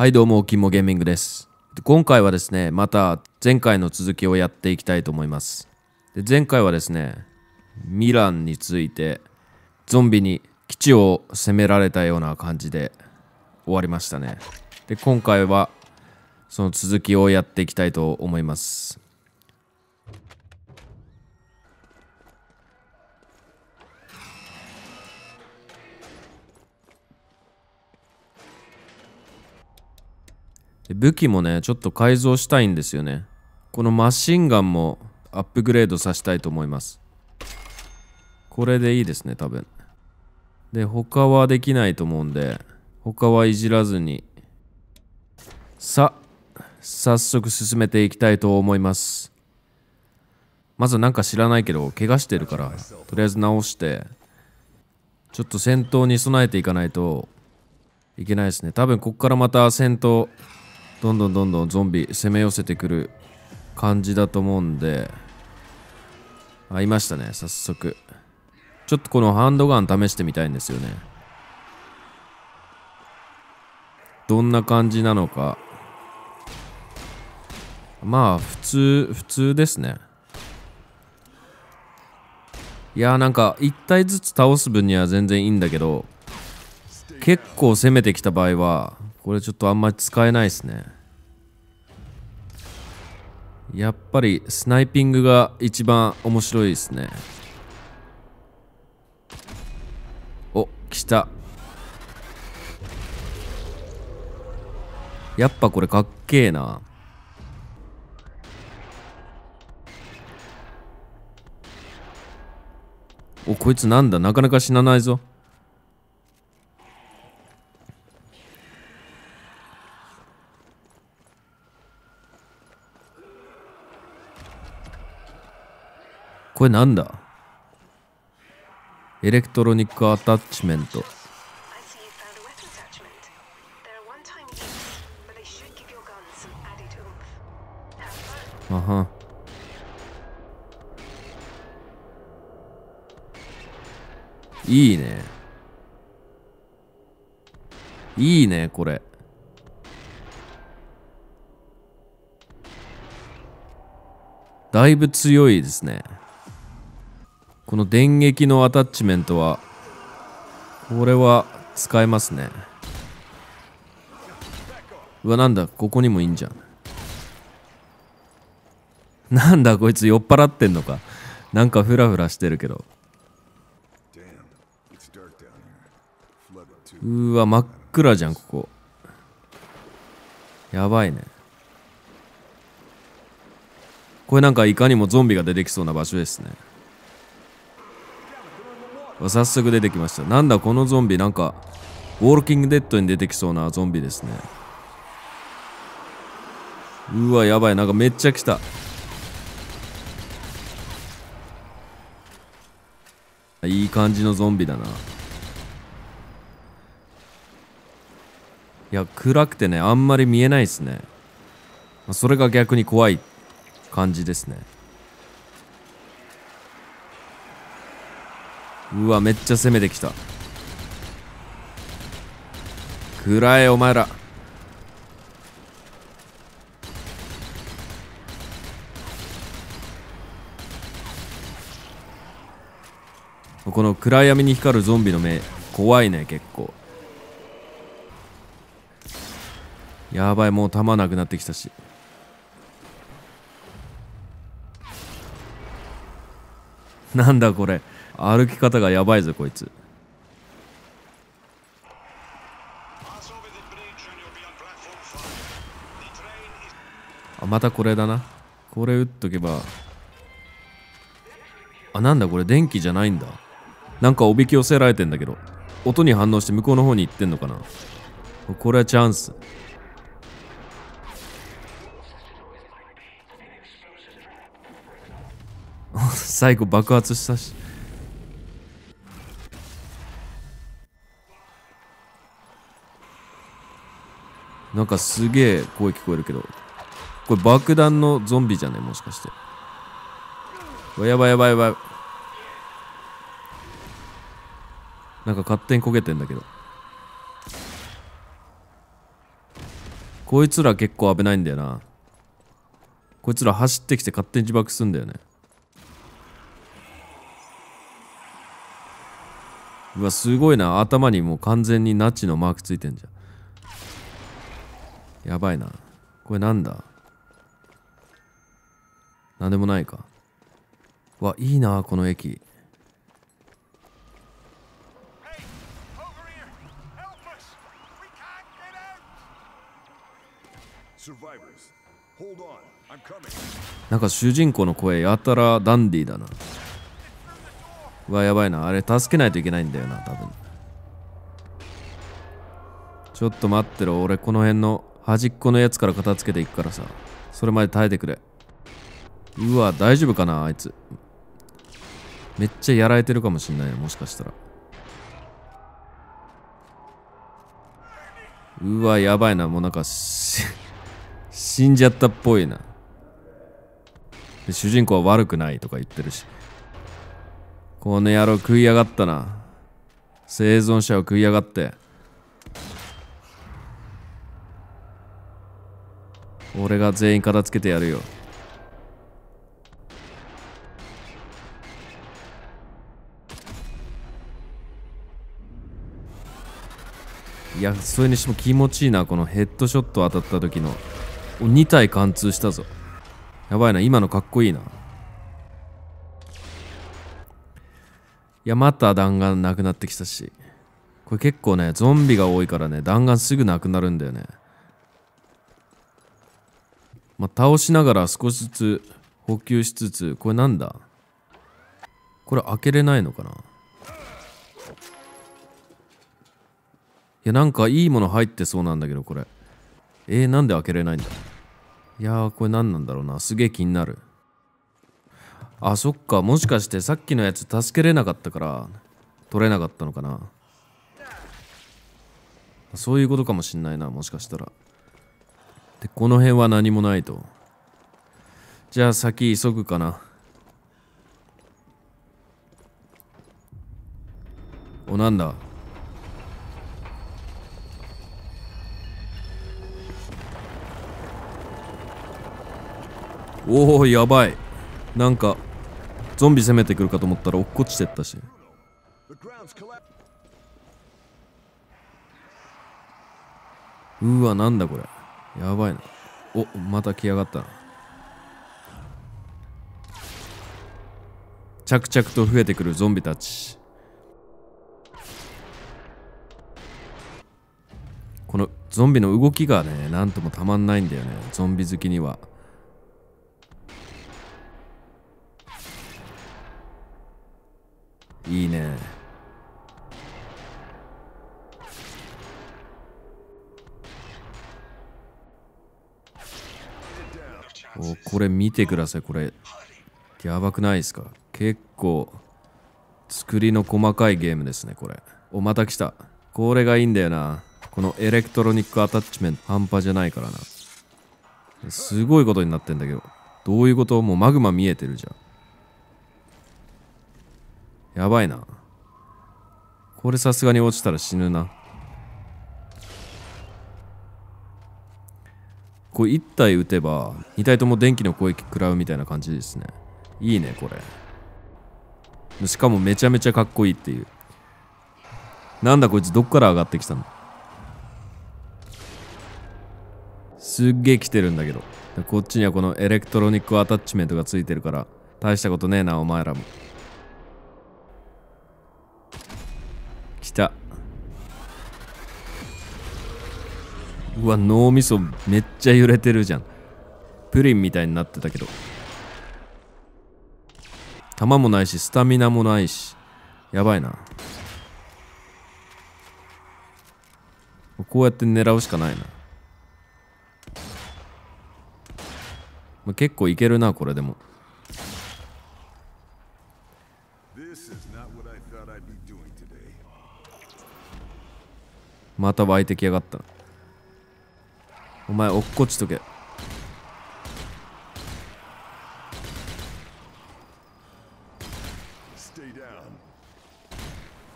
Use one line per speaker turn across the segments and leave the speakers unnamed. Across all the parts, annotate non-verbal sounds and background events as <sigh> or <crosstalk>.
はいどうも、キンモゲーミングです。今回はですね、また前回の続きをやっていきたいと思います。で前回はですね、ミランについてゾンビに基地を攻められたような感じで終わりましたね。で、今回はその続きをやっていきたいと思います。で武器もねちょっと改造したいんですよねこのマシンガンもアップグレードさせたいと思いますこれでいいですね多分で他はできないと思うんで他はいじらずにさ早速進めていきたいと思いますまずなんか知らないけど怪我してるからとりあえず直してちょっと戦闘に備えていかないといけないですね多分こっからまた戦闘どんどんどんどんゾンビ攻め寄せてくる感じだと思うんであいましたね早速ちょっとこのハンドガン試してみたいんですよねどんな感じなのかまあ普通普通ですねいやーなんか1体ずつ倒す分には全然いいんだけど結構攻めてきた場合はこれちょっとあんまり使えないですねやっぱりスナイピングが一番面白いですねお来たやっぱこれかっけえなおこいつなんだなかなか死なないぞこれなんだエレクトロニックアタッチメント。あはん。いいね。いいね、これ。だいぶ強いですね。この電撃のアタッチメントはこれは使えますねうわなんだここにもいいんじゃんなんだこいつ酔っ払ってんのかなんかフラフラしてるけどうわ真っ暗じゃんここやばいねこれなんかいかにもゾンビが出てきそうな場所ですね早速出てきましたなんだこのゾンビなんかウォーキングデッドに出てきそうなゾンビですねうわやばいなんかめっちゃ来たいい感じのゾンビだないや暗くてねあんまり見えないですねそれが逆に怖い感じですねうわめっちゃ攻めてきた暗らえお前らこの暗闇に光るゾンビの目怖いね結構やばいもう弾なくなってきたしなんだこれ歩き方がやばいぞこいつあまたこれだなこれ打っとけばあなんだこれ電気じゃないんだなんかおびき寄せられてんだけど音に反応して向こうの方に行ってんのかなこれはチャンス <laughs> 最後爆発したしなんかすげえ声聞こえるけど。これ爆弾のゾンビじゃねもしかして。やばいやばいやばい。なんか勝手に焦げてんだけど。こいつら結構危ないんだよな。こいつら走ってきて勝手に自爆すんだよね。うわ、すごいな。頭にもう完全にナチのマークついてんじゃん。やばいな。これなんだなんでもないか。わ、いいな、この駅。なんか主人公の声やたらダンディーだな。うわ、やばいな。あれ、助けないといけないんだよな、多分。ちょっと待ってろ。俺、この辺の端っこのやつから片付けていくからさそれまで耐えてくれうわ大丈夫かなあいつめっちゃやられてるかもしんないもしかしたらうわやばいなもうなんか死んじゃったっぽいなで主人公は悪くないとか言ってるしこの野郎食いやがったな生存者を食いやがって俺が全員片付けてやるよいやそれにしても気持ちいいなこのヘッドショット当たった時の2体貫通したぞやばいな今のかっこいいないやまた弾丸なくなってきたしこれ結構ねゾンビが多いからね弾丸すぐなくなるんだよねまあ、倒しながら少しずつ補給しつつ、これなんだこれ開けれないのかないや、なんかいいもの入ってそうなんだけど、これ。えー、なんで開けれないんだいやー、これ何なんだろうな。すげえ気になる。あ、そっか。もしかしてさっきのやつ助けれなかったから、取れなかったのかな。そういうことかもしんないな、もしかしたら。で、この辺は何もないと。じゃあ先急ぐかな。お、なんだおお、やばい。なんか、ゾンビ攻めてくるかと思ったら落っこちてったし。うわ、なんだこれ。やばいなおまた来やがったな着々と増えてくるゾンビたちこのゾンビの動きがねなんともたまんないんだよねゾンビ好きにはいいねおこれ見てくださいこれやばくないですか結構作りの細かいゲームですねこれおまた来たこれがいいんだよなこのエレクトロニックアタッチメント半端じゃないからなすごいことになってんだけどどういうこともうマグマ見えてるじゃんやばいなこれさすがに落ちたら死ぬなこう1体撃てば2体とも電気の攻撃食らうみたいな感じですねいいねこれしかもめちゃめちゃかっこいいっていうなんだこいつどっから上がってきたのすっげえ来てるんだけどこっちにはこのエレクトロニックアタッチメントがついてるから大したことねえなお前らも来たうわ脳みそめっちゃ揺れてるじゃんプリンみたいになってたけど弾もないしスタミナもないしやばいなこうやって狙うしかないな、まあ、結構いけるなこれでもまた湧いてきやがったお前落っこちとけ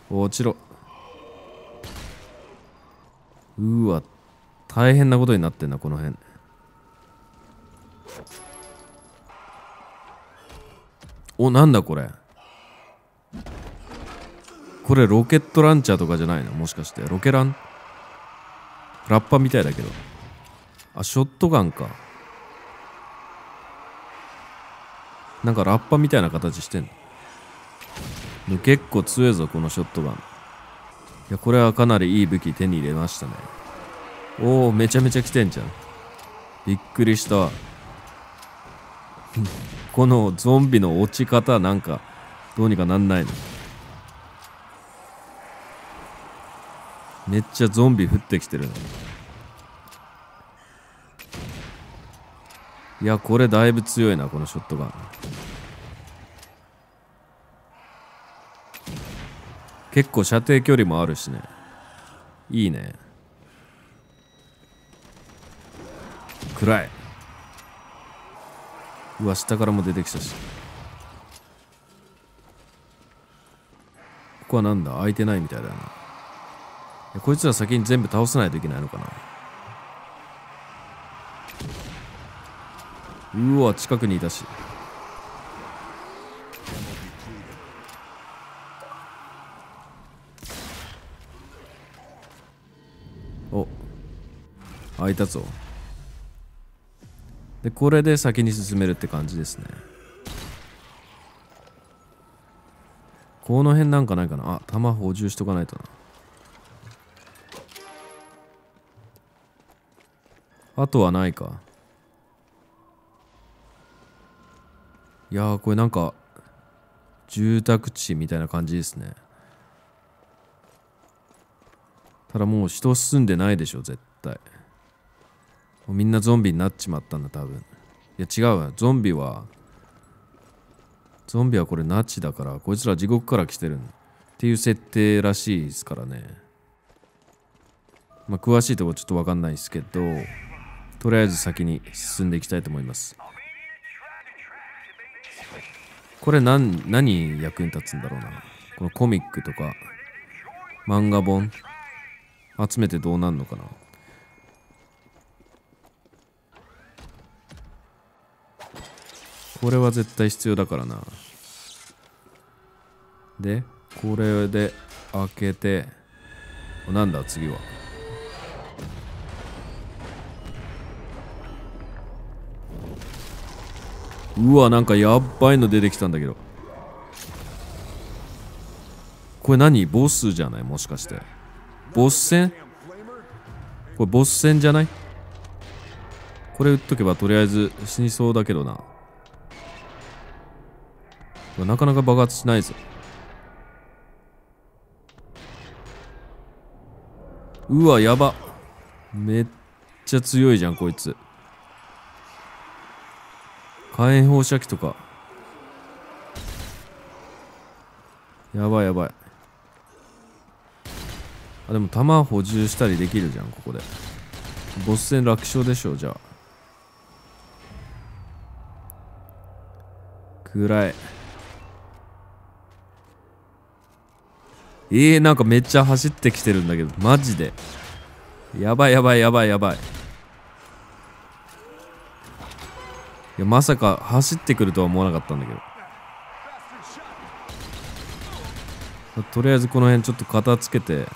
落ちろうわ大変なことになってんなこの辺おなんだこれこれロケットランチャーとかじゃないのもしかしてロケランラッパみたいだけどあショットガンかなんかラッパみたいな形してんの結構強えぞこのショットガンいやこれはかなりいい武器手に入れましたねおおめちゃめちゃ来てんじゃんびっくりした <laughs> このゾンビの落ち方なんかどうにかなんないのめっちゃゾンビ降ってきてるの、ねいや、これだいぶ強いな、このショットガン。結構射程距離もあるしね。いいね。暗い。うわ、下からも出てきたし。ここはなんだ開いてないみたいだな。こいつら先に全部倒さないといけないのかな。うわ近くにいたしお開いたぞでこれで先に進めるって感じですねこの辺なんかないかなあ弾補充しとかないとなあとはないかいやこれなんか住宅地みたいな感じですねただもう人住んでないでしょ絶対もうみんなゾンビになっちまったんだ多分いや違うわゾンビはゾンビはこれナチだからこいつら地獄から来てるっていう設定らしいですからねまあ詳しいとこちょっとわかんないですけどとりあえず先に進んでいきたいと思いますこれ何何役に立つんだろうなこのコミックとか漫画本集めてどうなんのかなこれは絶対必要だからなでこれで開けてなんだ次はうわなんかやっばいの出てきたんだけどこれ何ボスじゃないもしかしてボス戦これボス戦じゃないこれ打っとけばとりあえず死にそうだけどななかなか爆発しないぞうわやばめっちゃ強いじゃんこいつ火炎放射器とかやばいやばいあでも弾補充したりできるじゃんここでボス戦楽勝でしょじゃあ暗いえー、なんかめっちゃ走ってきてるんだけどマジでやばいやばいやばいやばいいやまさか走ってくるとは思わなかったんだけどとりあえずこの辺ちょっと片付けて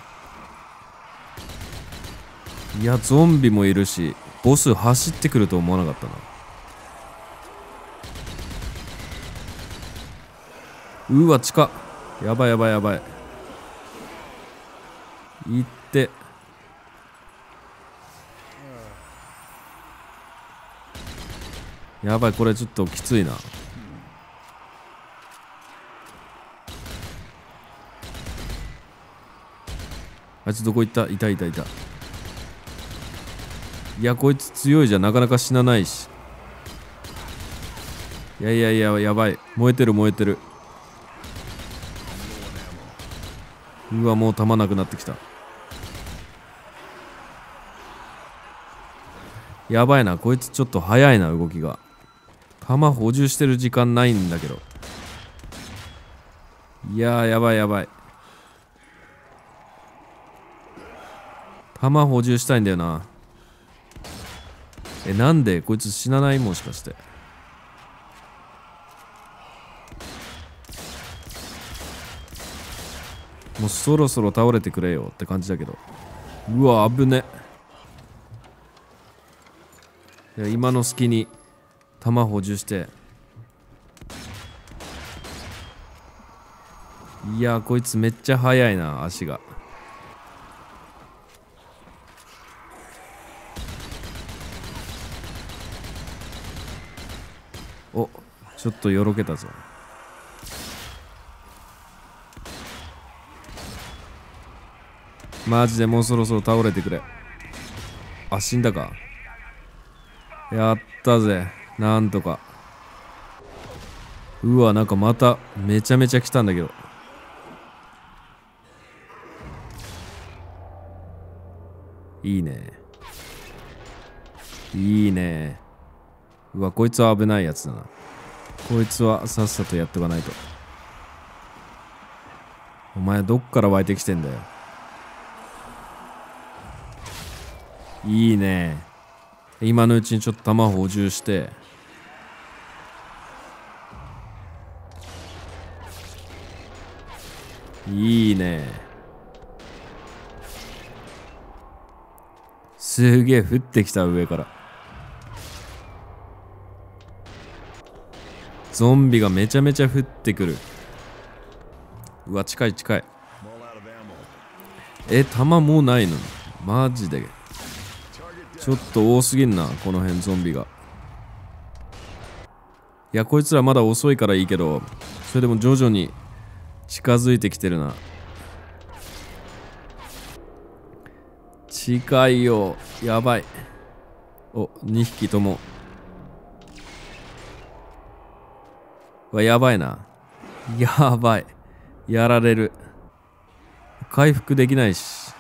いやゾンビもいるしボス走ってくると思わなかったなうわ近っやばいやばいやばい行ってやばいこれちょっときついなあいつどこ行ったいたいたいたいやこいつ強いじゃなかなか死なないしいやいやいややばい燃えてる燃えてるうわもう弾なくなってきたやばいなこいつちょっと早いな動きが弾補充してる時間ないんだけどいやーやばいやばい弾補充したいんだよなえなんでこいつ死なないもしかしてもうそろそろ倒れてくれよって感じだけどうわ危ねいや今の隙に弾補充していやこいつめっちゃ速いな足がおちょっとよろけたぞマジでもうそろそろ倒れてくれあ死んだかやったぜなんとか。うわ、なんかまた、めちゃめちゃ来たんだけど。いいね。いいね。うわ、こいつは危ないやつだな。こいつはさっさとやっおかないと。お前どっから湧いてきてんだよ。いいね。今のうちにちょっと弾補充して。いいねすげえ降ってきた上からゾンビがめちゃめちゃ降ってくるうわ近い近いえ弾もうないのマジでちょっと多すぎんなこの辺ゾンビがいやこいつらまだ遅いからいいけどそれでも徐々に近づいてきてるな近いよやばいお2匹ともわやばいなやばいやられる回復できないし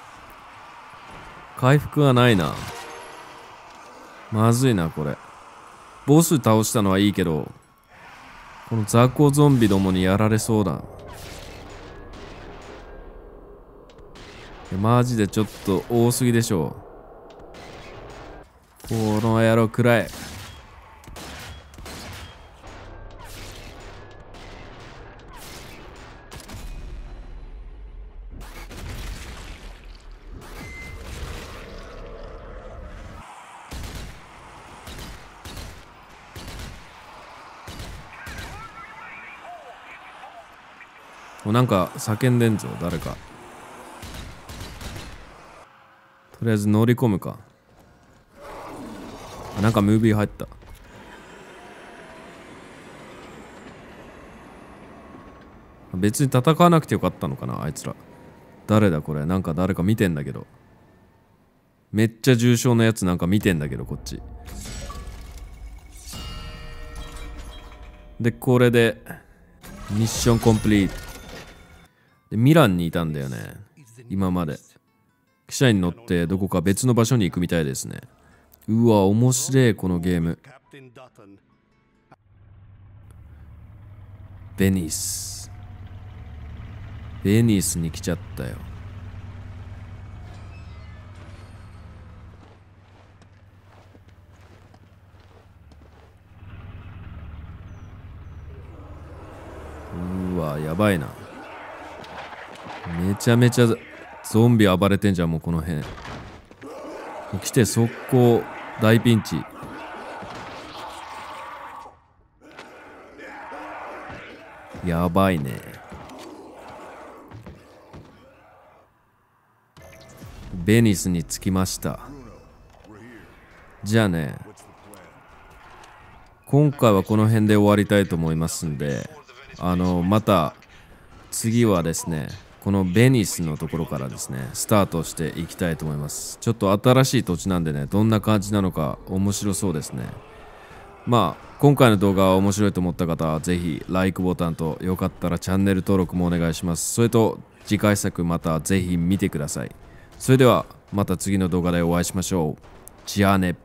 回復がないなまずいなこれボス倒したのはいいけどこの雑魚ゾンビどもにやられそうだマジでちょっと多すぎでしょう。この野郎くらい。もうなんか叫んでんぞ誰かりあえず乗り込むかなんかムービー入った別に戦わなくてよかったのかなあいつら誰だこれなんか誰か見てんだけどめっちゃ重症のやつなんか見てんだけどこっちでこれでミッションコンプリートでミランにいたんだよね今まで汽車に乗ってどこか別の場所に行くみたいですね。うわ、面白い、このゲーム。ベニス。ベニスに来ちゃったよ。うわ、やばいな。めちゃめちゃゾンビ暴れてんじゃんもうこの辺来て速攻大ピンチやばいねベニスに着きましたじゃあね今回はこの辺で終わりたいと思いますんであのまた次はですねこのベニスのところからですねスタートしていきたいと思いますちょっと新しい土地なんでねどんな感じなのか面白そうですねまあ今回の動画は面白いと思った方は是非 LIKE ボタンとよかったらチャンネル登録もお願いしますそれと次回作また是非見てくださいそれではまた次の動画でお会いしましょうじゃあね